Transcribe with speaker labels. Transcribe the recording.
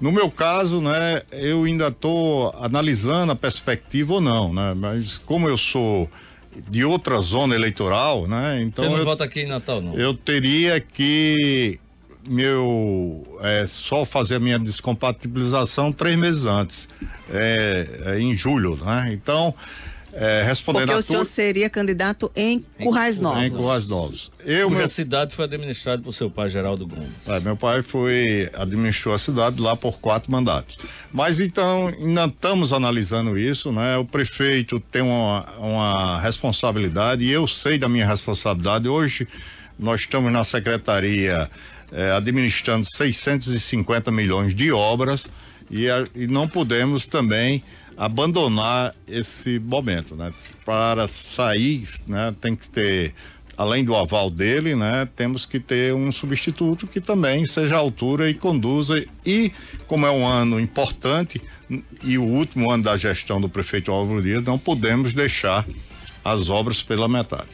Speaker 1: No meu caso, né, eu ainda estou analisando a perspectiva ou não, né? Mas como eu sou de outra zona eleitoral, né? Então Você não eu, vota
Speaker 2: aqui em Natal, não?
Speaker 1: Eu teria que meu é, só fazer a minha descompatibilização três meses antes, é, é em julho, né? Então é, respondendo Porque o senhor
Speaker 3: seria candidato em Currais Novos. Em Currais
Speaker 1: Novos. Eu, a cidade foi administrada por seu pai, Geraldo Gomes. É, meu pai foi, administrou a cidade lá por quatro mandatos. Mas então, ainda estamos analisando isso, né? O prefeito tem uma, uma responsabilidade e eu sei da minha responsabilidade. Hoje, nós estamos na secretaria eh, administrando 650 milhões de obras e, a, e não podemos também abandonar esse momento, né? Para sair, né, tem que ter além do aval dele, né, temos que ter um substituto que também seja à altura e conduza e como é um ano importante e o último ano da gestão do prefeito Álvaro Dias, não podemos deixar as obras pela metade.